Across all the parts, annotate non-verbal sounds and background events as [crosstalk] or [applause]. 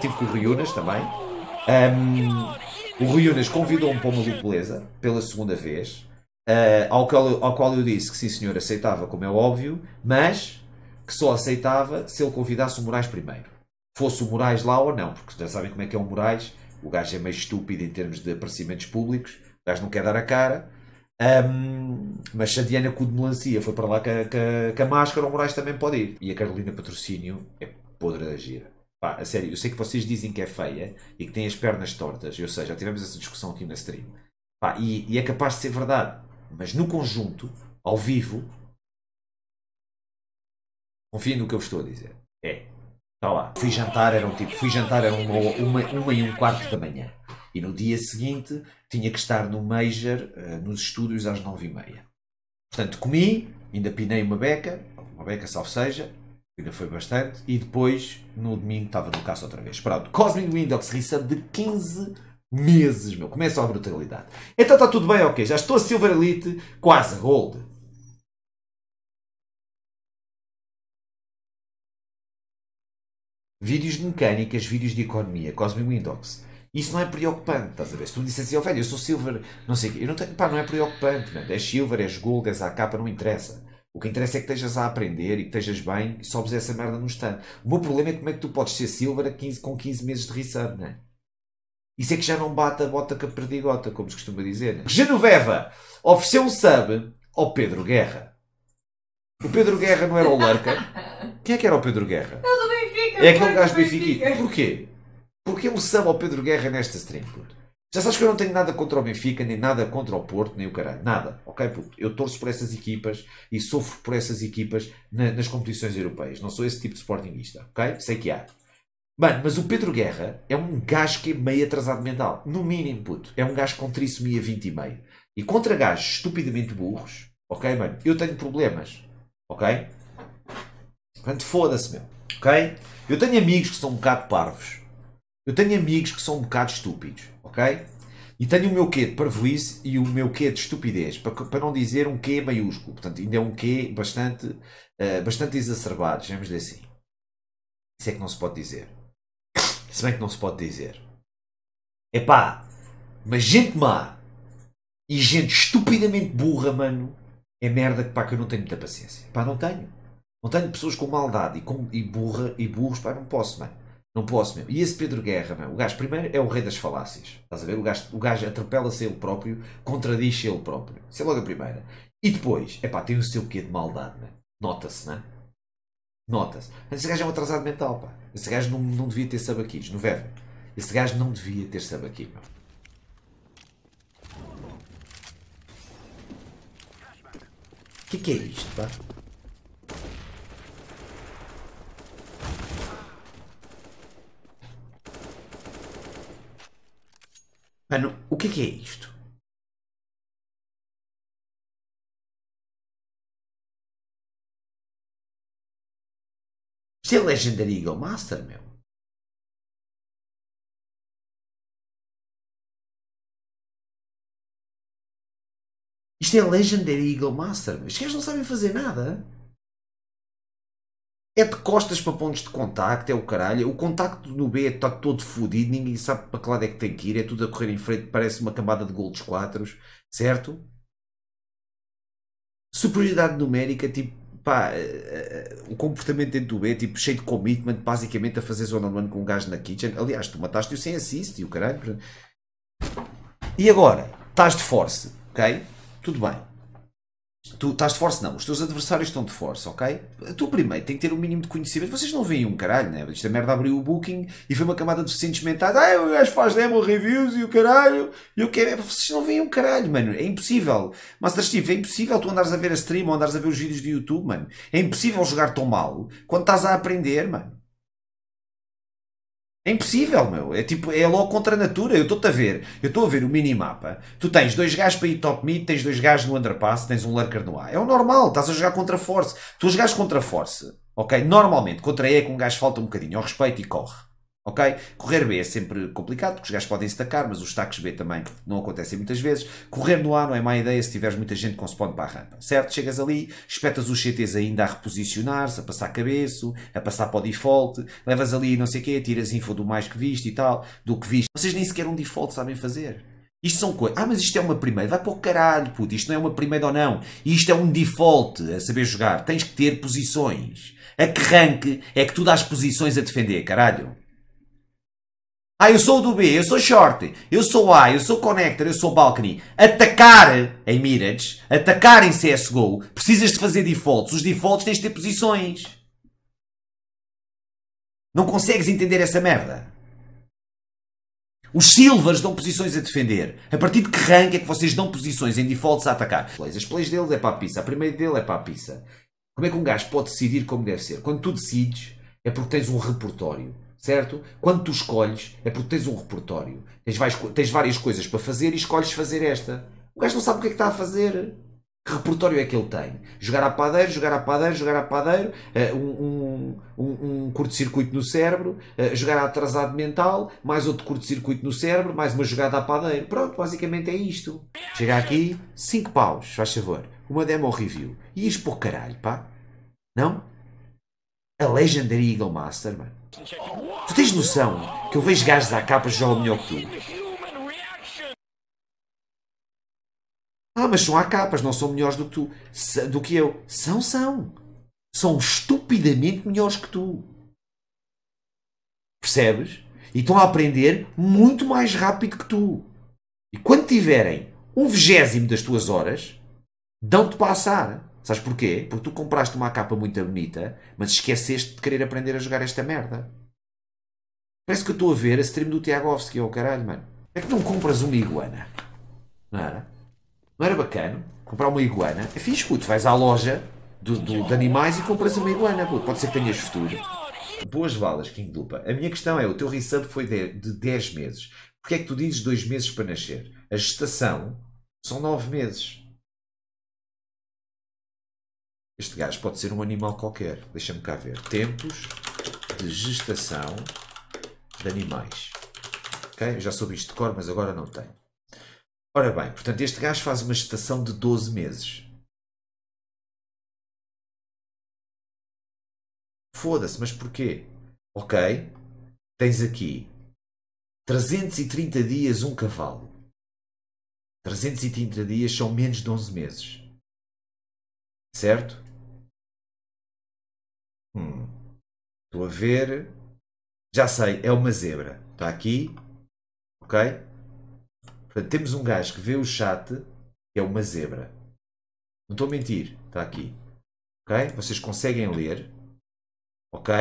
tive com o Riunas também. Um, o Riunas convidou-me para uma beleza pela segunda vez, uh, ao, qual, ao qual eu disse que sim senhor aceitava, como é óbvio, mas que só aceitava se ele convidasse o Moraes primeiro. Fosse o Moraes lá ou não, porque já sabem como é que é o Moraes, o gajo é meio estúpido em termos de aparecimentos públicos, o gajo não quer dar a cara. Um, mas se a Diana Cude Melancia foi para lá com a, com a máscara, o Moraes também pode ir. E a Carolina Patrocínio é podre da gira. Pá, a sério, eu sei que vocês dizem que é feia e que tem as pernas tortas. Eu sei, já tivemos essa discussão aqui na stream. Pá, e, e é capaz de ser verdade. Mas no conjunto, ao vivo, confiem no que eu estou a dizer. É. Está lá. Fui jantar, era um tipo, fui jantar, era uma, uma, uma e um quarto da manhã. E no dia seguinte tinha que estar no Major, uh, nos estúdios, às nove e meia. Portanto, comi, ainda pinei uma beca, uma beca salve seja, Ainda foi bastante. E depois, no domingo, estava no caso outra vez. Pronto, Cosmic Windows Reset de 15 meses, meu. Começa a brutalidade. Então está tudo bem, ok. Já estou a Silver Elite, quase Gold. Vídeos de mecânicas, vídeos de economia, Cosmic Windows. Isso não é preocupante, estás a ver? Se tu me dissesse assim, oh, velho, eu sou Silver, não sei o quê. Eu não tenho, pá, não é preocupante, mano. És Silver, és Gold, és AK, não interessa. O que interessa é que estejas a aprender e que estejas bem e sobes essa merda no stand. O meu problema é como é que tu podes ser silver 15, com 15 meses de reserve, não é? Isso é que já não bate a bota com a perdigota, como se costuma dizer. É? Genoveva ofereceu um sub ao Pedro Guerra. O Pedro Guerra não era o Lurker. [laughs] Quem é que era o Pedro Guerra? É o do Benfica. É aquele é gajo Benfica. Benfica. Porquê? Porquê um sub ao Pedro Guerra nesta stream? Puto? Já sabes que eu não tenho nada contra o Benfica, nem nada contra o Porto, nem o caralho. Nada, ok? eu torço por essas equipas e sofro por essas equipas na, nas competições europeias. Não sou esse tipo de sportingista ok? Sei que há. Mano, mas o Pedro Guerra é um gajo que é meio atrasado mental. No mínimo, puto. É um gajo com trissomia 20 e meio. E contra gajos estupidamente burros, ok, mano? Eu tenho problemas, ok? Portanto, foda-se, meu, ok? Eu tenho amigos que são um bocado parvos eu tenho amigos que são um bocado estúpidos, ok? E tenho o meu quê de parvoíce e o meu quê de estupidez, para, para não dizer um quê maiúsculo. Portanto, ainda é um quê bastante, uh, bastante exacerbado, digamos assim. Isso é que não se pode dizer. Se bem que não se pode dizer. Epá, mas gente má e gente estupidamente burra, mano, é merda que pá, que eu não tenho muita paciência. Pá, não tenho. Não tenho pessoas com maldade e, com, e burra e burros, pá, não posso, mano. Não posso mesmo. E esse Pedro Guerra, meu, o gajo primeiro é o rei das falácias. Estás a ver? O gajo, o gajo atropela-se ele próprio, contradiz-se ele próprio. Isso é logo a primeira. E depois, é pá, tem o seu quê de maldade, né? Nota-se, né? Nota-se. Esse gajo é um atrasado mental, pá. Esse gajo não, não devia ter sabaquis, não vê Esse gajo não devia ter sabaqui, meu. O que, que é isto, pá? Mano, o que é que é isto? Isto é Legendary Eagle Master, meu. Isto é Legendary Eagle Master. Estes gajos não sabem fazer nada é de costas para pontos de contacto, é o caralho. O contacto do B está todo fodido, ninguém sabe para que lado é que tem que ir, é tudo a correr em frente, parece uma camada de gol dos certo? Superioridade numérica, tipo, pá, eh, eh, o comportamento dentro do B, tipo, cheio de commitment, basicamente a fazer zona one com um gajo na kitchen. Aliás, tu mataste-o sem assist e o caralho. E agora, estás de force, ok? Tudo bem. Tu estás de força Não. Os teus adversários estão de força, ok? Tu primeiro tem que ter um mínimo de conhecimento. Vocês não veem um caralho, né? Esta merda abriu o Booking e foi uma camada de deficientes mentais. Ah, o gajo faz demo reviews e o caralho. E o que é? Vocês não veem um caralho, mano. É impossível. Master Steve, tipo, é impossível tu andares a ver a stream ou andares a ver os vídeos do YouTube, mano. É impossível jogar tão mal quando estás a aprender, mano. É impossível, meu. É tipo, é logo contra a natura. Eu estou-te a ver. Eu estou a ver o minimapa. Tu tens dois gajos para ir top mid, tens dois gajos no underpass, tens um lurker no ar. É o normal. Estás a jogar contra force. Tu jogas contra force. Ok? Normalmente, contra E, com é um gajo falta um bocadinho ao respeito e corre. Ok? Correr B é sempre complicado, porque os gajos podem se tacar, mas os taques B também não acontecem muitas vezes. Correr no A não é má ideia se tiveres muita gente com spawn para a rampa, certo? Chegas ali, espetas os CTs ainda a reposicionar-se, a passar cabeço, a passar para o default, levas ali não sei o quê, tiras info do mais que viste e tal, do que viste. Vocês nem sequer um default sabem fazer. Isto são coisas. Ah, mas isto é uma primeira. Vai para o caralho, puto. Isto não é uma primeira ou não. Isto é um default a saber jogar. Tens que ter posições. A que rank é que tu dás posições a defender, caralho? Ah, eu sou do B, eu sou short, eu sou A, eu sou connector, eu sou balcony. Atacar em mirage, atacar em CSGO, precisas de fazer defaults. Os defaults tens de ter posições. Não consegues entender essa merda. Os silvers dão posições a defender. A partir de que rank é que vocês dão posições em defaults a atacar? As plays deles é para a pizza, a primeira dele é para a pizza. Como é que um gajo pode decidir como deve ser? Quando tu decides, é porque tens um repertório certo? Quando tu escolhes, é porque tens um repertório, tens, vais, tens várias coisas para fazer e escolhes fazer esta. O gajo não sabe o que é que está a fazer. Que repertório é que ele tem? Jogar a padeiro, jogar a padeiro, jogar a padeiro, uh, um, um, um, curto-circuito no cérebro, uh, jogar a atrasado mental, mais outro curto-circuito no cérebro, mais uma jogada a padeiro. Pronto, basicamente é isto. Chega aqui, 5 paus, faz favor. Uma demo review. E isto por caralho, pá. Não? A Legendary Eagle Master, mano. Tu tens noção que eu vejo gajos à capa que jogam melhor que tu? Ah, mas são capas, não são melhores do que tu, do que eu. São, são. São estupidamente melhores que tu. Percebes? E estão a aprender muito mais rápido que tu. E quando tiverem um vigésimo das tuas horas, dão-te para assar. Sabes porquê? Porque tu compraste uma capa muito bonita, mas esqueceste de querer aprender a jogar esta merda. Parece que eu estou a ver a stream do Tiagovski, ou oh, caralho, mano. É que não compras uma iguana? Não era? Não era bacana? Comprar uma iguana? É fixe, puto. Vais à loja do, do, de animais e compras uma iguana, puto. Pode ser que tenhas futuro. Boas balas, King Dupa. A minha questão é, o teu resub foi de, de 10 meses. Porquê é que tu dizes 2 meses para nascer? A gestação são 9 meses. Este gajo pode ser um animal qualquer. Deixa-me cá ver. Tempos de gestação de animais. Ok? Eu já soube isto de cor, mas agora não tenho. Ora bem, portanto, este gajo faz uma gestação de 12 meses. Foda-se, mas porquê? Ok, tens aqui 330 dias um cavalo. 330 dias são menos de 11 meses. Certo? Hum, estou a ver. Já sei, é uma zebra. Está aqui. Ok? Portanto, temos um gajo que vê o chat que é uma zebra. Não estou a mentir. Está aqui. Ok? Vocês conseguem ler. Ok?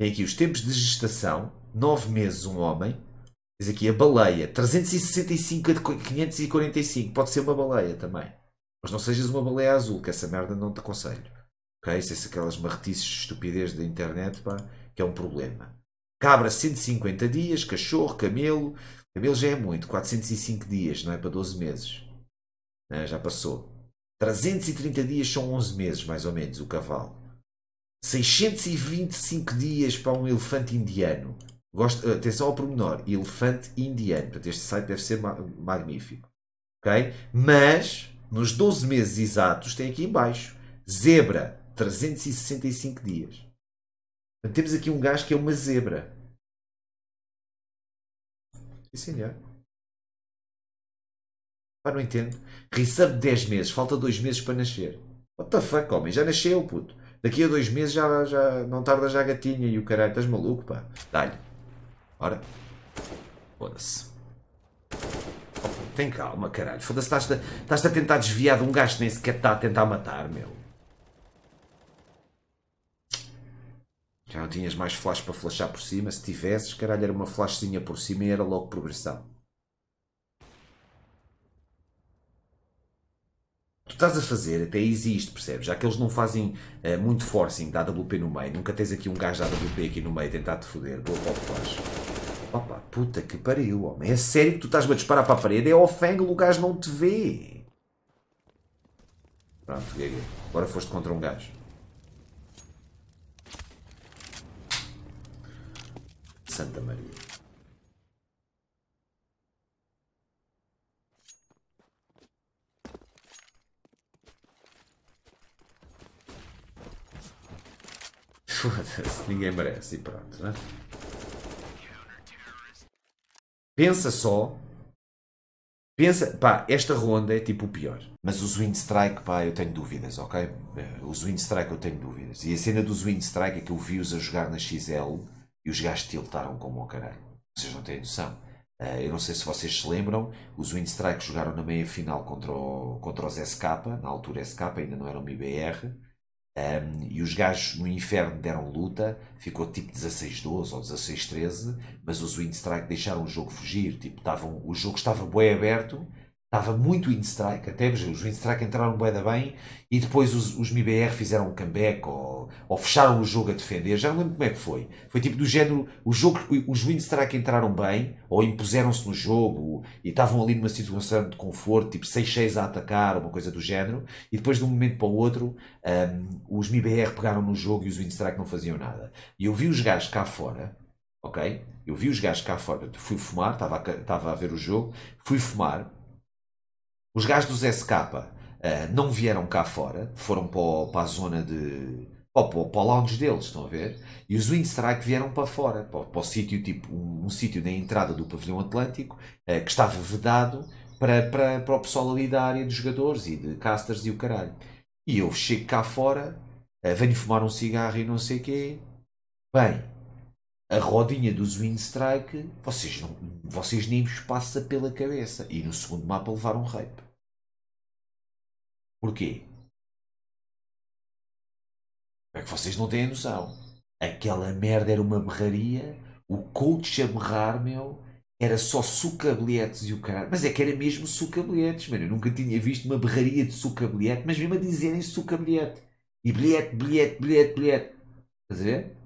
Tem aqui os tempos de gestação. 9 meses um homem. Diz aqui a baleia. 365 a 545. Pode ser uma baleia também. Mas não sejas uma baleia azul, que essa merda não te aconselho. Okay? Se é aquelas marretices de estupidez da internet, pá, que é um problema. Cabra 150 dias, cachorro, camelo. Camelo já é muito, 405 dias, não é? Para 12 meses. É? Já passou. 330 dias são 11 meses, mais ou menos, o cavalo. 625 dias para um elefante indiano. Gosto, atenção ao pormenor, elefante indiano. Portanto, este site deve ser ma magnífico. Okay? Mas, nos 12 meses exatos, tem aqui embaixo. Zebra, 365 dias. Portanto, temos aqui um gajo que é uma zebra. Sim, senhor. Pá, não entendo. Recebe 10 meses, falta 2 meses para nascer. What the fuck, homem? Já nasceu, puto. Daqui a 2 meses já, já não tarda já a gatinha e o caralho. Estás maluco, pá? Dá-lhe. Ora. Foda-se. Tem calma, caralho. Foda-se, estás-te a, tentar desviar de um gajo que nem sequer está a tentar matar, meu. Já não tinhas mais flash para flashar por cima. Se tivesses, caralho, era uma flashzinha por cima e era logo progressão. tu estás a fazer, até existe, percebes? Já que eles não fazem uh, muito forcing da AWP no meio, nunca tens aqui um gajo da AWP aqui no meio tentar-te foder, boa para flash. Opa, puta que pariu, homem. É sério que tu estás-me a disparar para a parede? É off angle, o gajo não te vê. Pronto, GG. Agora foste contra um gajo. Santa Maria. Foda-se, ninguém merece e pronto, né? Pensa só. Pensa, pá, esta ronda é tipo o pior. Mas os wind strike pá, eu tenho dúvidas, ok? Eh, os wind strike eu tenho dúvidas. E a cena dos Strike é que eu vi-os a jogar na XL e os gajos tiltaram como o caralho. Vocês não têm noção. Uh, eu não sei se vocês se lembram, os Windstrike jogaram na meia final contra, o, contra os SK, na altura SK ainda não eram IBR. Um, e os gajos no inferno deram luta, ficou tipo 16-12 ou 16-13, mas os Windstrike deixaram o jogo fugir, tipo, tavam, o jogo estava bem aberto, Estava muito windstrike, até os windstrike entraram bem da bem e depois os, os MIBR fizeram um comeback ou, ou, fecharam o jogo a defender. Já não lembro como é que foi. Foi tipo do género: o jogo, os windstrike entraram bem ou impuseram-se no jogo e estavam ali numa situação de conforto, tipo 6-6 a atacar, uma coisa do género. E depois de um momento para o outro, um, os MIBR pegaram no jogo e os windstrike não faziam nada. E eu vi os gajos cá fora, ok? Eu vi os gajos cá fora, fui fumar, estava a, estava a ver o jogo, fui fumar os gajos dos SK uh, não vieram cá fora, foram para, para a zona de. Para, o lounge deles, estão a ver? E os Windstrike vieram para fora, para, para o sítio, tipo, um, um sítio na entrada do pavilhão atlântico, uh, que estava vedado para, para, para o pessoal ali da área de jogadores e de casters e o caralho. E eu chego cá fora, uh, venho fumar um cigarro e não sei o quê. Bem, a rodinha dos Windstrike, vocês, não, vocês nem vos passa pela cabeça. E no segundo mapa levaram um rape. Porquê? É que vocês não têm noção. Aquela merda era uma berraria, o coach a berrar, meu, era só sucabilhetes e o caralho. Mas é que era mesmo sucabilhetes, mano. Eu nunca tinha visto uma berraria de sucabilhete, mas mesmo a dizerem sucabilhete. E bilhete, bilhete, bilhete, bilhete. Estás a ver?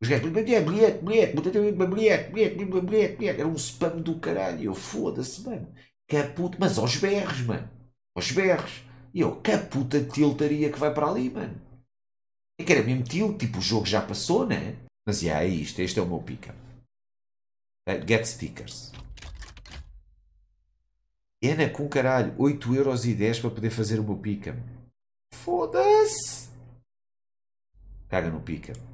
Os gajos, é bilhete, bilhete, bilhete, bilhete, bilhete, bilhete, bilhete. Era um spam do caralho. Eu foda-se, mano. Caputo, mas aos berros, mano. Aos berros. E eu, que puta tiltaria que vai para ali, mano. É que era mesmo tilt, tipo, o jogo já passou, né? Mas yeah, é isto, este é o meu pica. Eh, get stickers. Ana com caralho, 8,10€ para poder fazer o meu pica. Foda-se! Caga no pica.